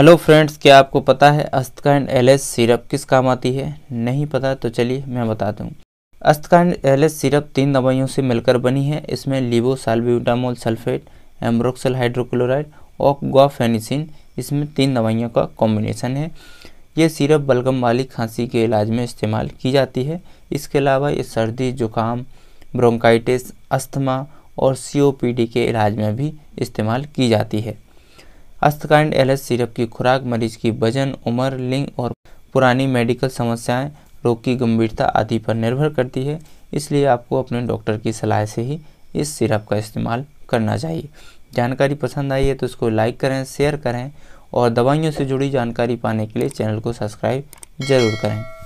hello friends क्या आपको पता है अस्थकांड एलएस सिरप किस काम आती है नहीं पता तो चलिए मैं बता दूं अस्थकांड एलएस सिरप तीन दवाइयों से मिलकर बनी है इसमें लिबो लिबोसाल्ब्यूटामोल सल्फेट एम्ब्रोक्सल हाइड्रोक्लोराइड और गुआफेनिसिन इसमें तीन दवाइयों का कॉम्बिनेशन है ये सिरप बलगम वाली खांसी के इलाज में इस्तेमाल की जाती है इसके अलावा ये सर्दी जुकाम ब्रोंकाइटिस अस्थमा और सीओपीडी के इलाज में भी इस्तेमाल की जाती है अस्थकाइंड एलएस सिरप की खुराक मरीज की वजन उम्र लिंग और पुरानी मेडिकल समस्याएं रोग की गंभीरता आदि पर निर्भर करती है इसलिए आपको अपने डॉक्टर की सलाह से ही इस सिरप का इस्तेमाल करना चाहिए जानकारी पसंद आई है तो उसको लाइक करें शेयर करें और दवाइयों से जुड़ी जानकारी पाने के लिए चैनल को सब्सक्राइब ज़रूर करें